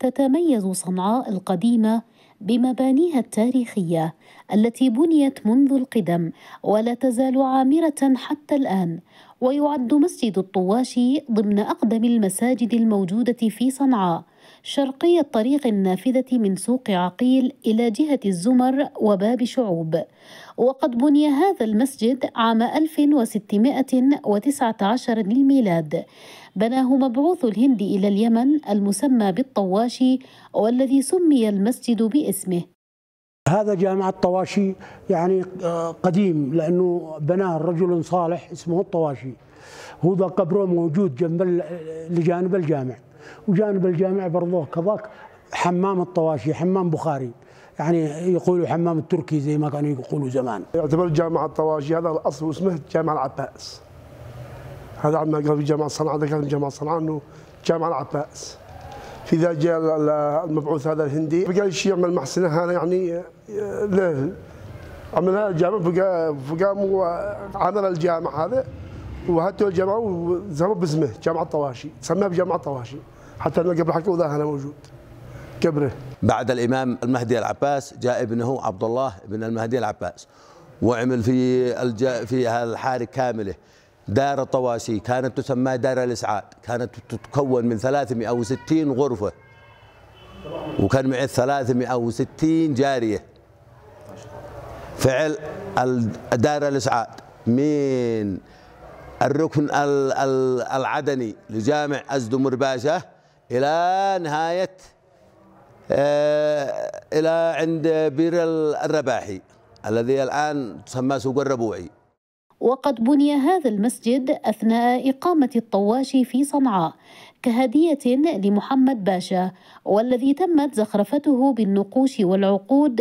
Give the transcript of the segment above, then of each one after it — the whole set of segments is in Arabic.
تتميز صنعاء القديمه بمبانيها التاريخيه التي بنيت منذ القدم ولا تزال عامره حتى الان ويعد مسجد الطواشي ضمن اقدم المساجد الموجوده في صنعاء شرقي الطريق النافذة من سوق عقيل إلى جهة الزمر وباب شعوب وقد بني هذا المسجد عام 1619 للميلاد بناه مبعوث الهند إلى اليمن المسمى بالطواشي والذي سمي المسجد باسمه هذا جامع الطواشي يعني آه، قديم لأنه بناه رجل صالح اسمه الطواشي هو قبره موجود جنب لجانب الجامع وجانب الجامع برضه كذاك حمام الطواشي حمام بخاري يعني يقولوا حمام التركي زي ما كانوا يقولوا زمان يعتبر جامع الطواشي هذا الاصل اسمه جامع العباس هذا عما قال في جامع صنعاء هذا كان جامع صنعاء انه جامع العباس في ذا جاء المبعوث هذا الهندي فقال شيء يعمل محسنه هذا يعني آه، له عملها الجامع فقام عمل الجامع هذا وهدوا الجامع وسموه باسمه جامع الطواشي سماه بجامع الطواشي حتى قبل حكوا ذا أنا موجود قبره بعد الإمام المهدي العباس جاء ابنه عبد الله بن المهدي العباس وعمل في الج... في الحارة كاملة دار الطواسي كانت تسمى دار الإسعاد كانت تتكون من 360 غرفة وكان معي 360 جارية فعل دار الإسعاد من الركن العدني لجامع أزدمر باشا إلى نهاية آه، إلى عند بير الرباحي الذي الآن تسمى سوق الربوعي وقد بني هذا المسجد أثناء إقامة الطواشي في صنعاء كهدية لمحمد باشا والذي تمت زخرفته بالنقوش والعقود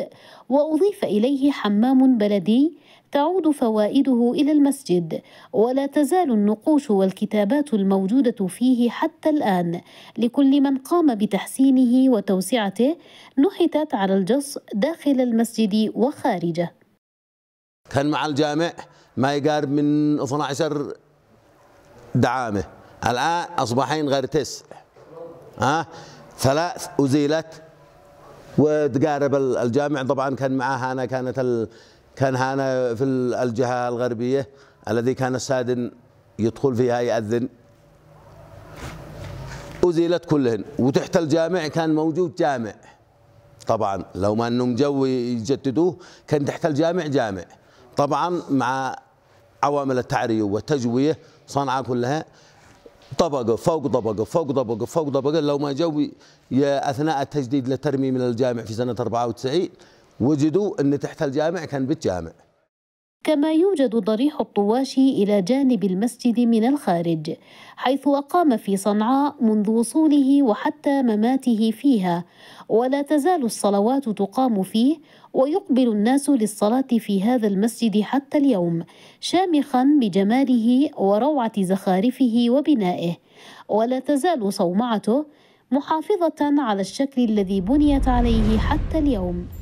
وأضيف إليه حمام بلدي تعود فوائده إلى المسجد ولا تزال النقوش والكتابات الموجودة فيه حتى الآن لكل من قام بتحسينه وتوسعته نحتت على الجص داخل المسجد وخارجه كان مع الجامع ما يقارب من 12 دعامة الآن أصبحين غير تسع ها ثلاث أزيلت وتقارب الجامع طبعا كان معها أنا كانت كان هنا في الجهة الغربية الذي كان السادن يدخل فيها يأذن أزيلت كلهن وتحت الجامع كان موجود جامع طبعا لو ما أنهم جو يجددوه كان تحت الجامع جامع طبعا مع عوامل التعري والتجوية صنعاء كلها طبقة فوق طبقة فوق طبقة فوق طبقة لو ما جو أثناء التجديد للترميم للجامع في سنة 94 وجدوا أن تحت الجامع كان بيت جامع كما يوجد ضريح الطواشي إلى جانب المسجد من الخارج حيث أقام في صنعاء منذ وصوله وحتى مماته فيها ولا تزال الصلوات تقام فيه ويقبل الناس للصلاة في هذا المسجد حتى اليوم شامخا بجماله وروعة زخارفه وبنائه ولا تزال صومعته محافظة على الشكل الذي بنيت عليه حتى اليوم